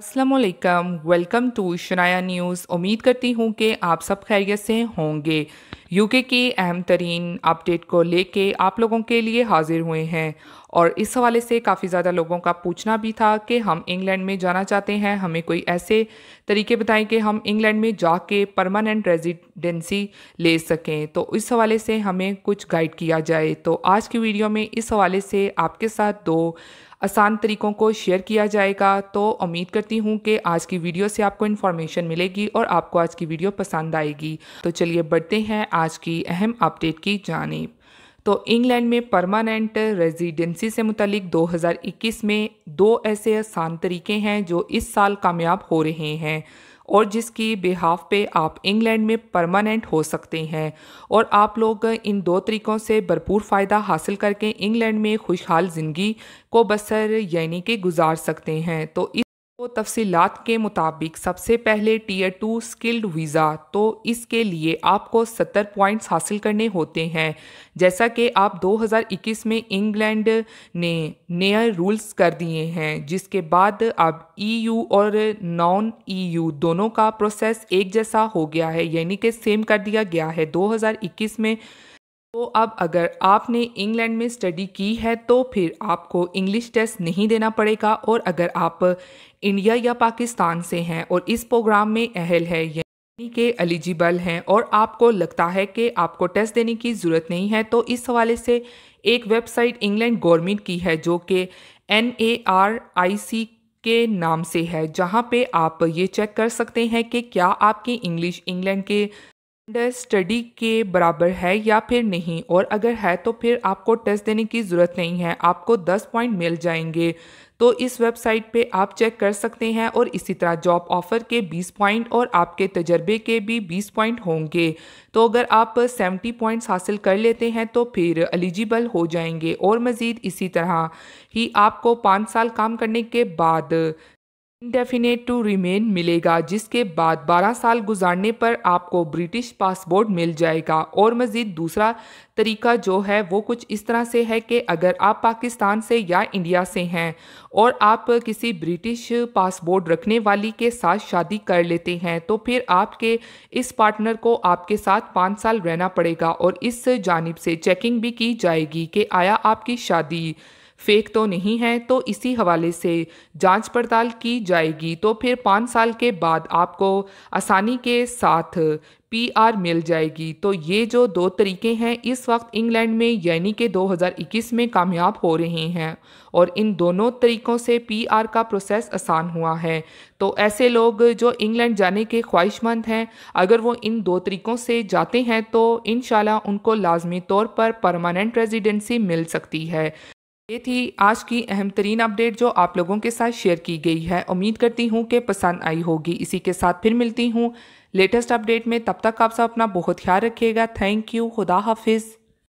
असलकम welcome to Shanaya news उम्मीद करती हूँ कि आप सब खैरियत से होंगे यूके की अहम तरीन अपडेट को लेके आप लोगों के लिए हाजिर हुए हैं और इस हवाले से काफ़ी ज़्यादा लोगों का पूछना भी था कि हम इंग्लैंड में जाना चाहते हैं हमें कोई ऐसे तरीके बताएं कि हम इंग्लैंड में जाके परमानेंट रेजिडेंसी ले सकें तो इस हवाले से हमें कुछ गाइड किया जाए तो आज की वीडियो में इस हवाले से आपके साथ दो आसान तरीकों को शेयर किया जाएगा तो उम्मीद करती हूँ कि आज की वीडियो से आपको इन्फॉर्मेशन मिलेगी और आपको आज की वीडियो पसंद आएगी तो चलिए बढ़ते हैं आज की अहम अपडेट की जानब तो इंग्लैंड में परमानेंट रेजिडेंसी से मुतलिक 2021 में दो ऐसे आसान तरीके हैं जो इस साल कामयाब हो रहे हैं और जिसकी बिहाफ पे आप इंग्लैंड में परमानेंट हो सकते हैं और आप लोग इन दो तरीक़ों से भरपूर फ़ायदा हासिल करके इंग्लैंड में खुशहाल ज़िंदगी को बसर यानी कि गुजार सकते हैं तो तफसीलात के मुताबिक सबसे पहले टीयर टू स्किल्ड वीज़ा तो इसके लिए आपको सत्तर पॉइंट्स हासिल करने होते हैं जैसा कि आप 2021 में इंग्लैंड ने नए रूल्स कर दिए हैं जिसके बाद अब ईयू और नॉन ईयू दोनों का प्रोसेस एक जैसा हो गया है यानी कि सेम कर दिया गया है 2021 में तो अब अगर आपने इंग्लैंड में स्टडी की है तो फिर आपको इंग्लिश टेस्ट नहीं देना पड़ेगा और अगर आप इंडिया या पाकिस्तान से हैं और इस प्रोग्राम में अहल है यानी के एलिजिबल हैं और आपको लगता है कि आपको टेस्ट देने की ज़रूरत नहीं है तो इस हवाले से एक वेबसाइट इंग्लैंड गवर्नमेंट की है जो कि एन ए आर आई सी के नाम से है जहाँ पे आप ये चेक कर सकते हैं कि क्या आपकी इंग्लिश इंग्लैंड के स्टडी के बराबर है या फिर नहीं और अगर है तो फिर आपको टेस्ट देने की ज़रूरत नहीं है आपको 10 पॉइंट मिल जाएंगे तो इस वेबसाइट पे आप चेक कर सकते हैं और इसी तरह जॉब ऑफ़र के 20 पॉइंट और आपके तजर्बे के भी 20 पॉइंट होंगे तो अगर आप 70 पॉइंट्स हासिल कर लेते हैं तो फिर एलिजिबल हो जाएंगे और मज़ीद इसी तरह ही आपको पाँच साल काम करने के बाद इंडेफिनेट टू रिमेन मिलेगा जिसके बाद 12 साल गुजारने पर आपको ब्रिटिश पासपोर्ट मिल जाएगा और मज़ीद दूसरा तरीका जो है वो कुछ इस तरह से है कि अगर आप पाकिस्तान से या इंडिया से हैं और आप किसी ब्रिटिश पासपोर्ट रखने वाली के साथ शादी कर लेते हैं तो फिर आपके इस पार्टनर को आपके साथ पाँच साल रहना पड़ेगा और इस जानब से चेकिंग भी की जाएगी कि आया आपकी शादी फेक तो नहीं है तो इसी हवाले से जांच पड़ताल की जाएगी तो फिर पाँच साल के बाद आपको आसानी के साथ पीआर मिल जाएगी तो ये जो दो तरीके हैं इस वक्त इंग्लैंड में यानी कि 2021 में कामयाब हो रहे हैं और इन दोनों तरीक़ों से पीआर का प्रोसेस आसान हुआ है तो ऐसे लोग जो इंग्लैंड जाने के ख्वाहिशमंद हैं अगर वो इन दो तरीक़ों से जाते हैं तो इन उनको लाजमी तौर पर परमानेंट रेजिडेंसी मिल सकती है ये थी आज की अहम तरीन अपडेट जो आप लोगों के साथ शेयर की गई है उम्मीद करती हूँ कि पसंद आई होगी इसी के साथ फिर मिलती हूँ लेटेस्ट अपडेट में तब तक आप सब अपना बहुत ख्याल रखिएगा थैंक यू खुदा हाफिज़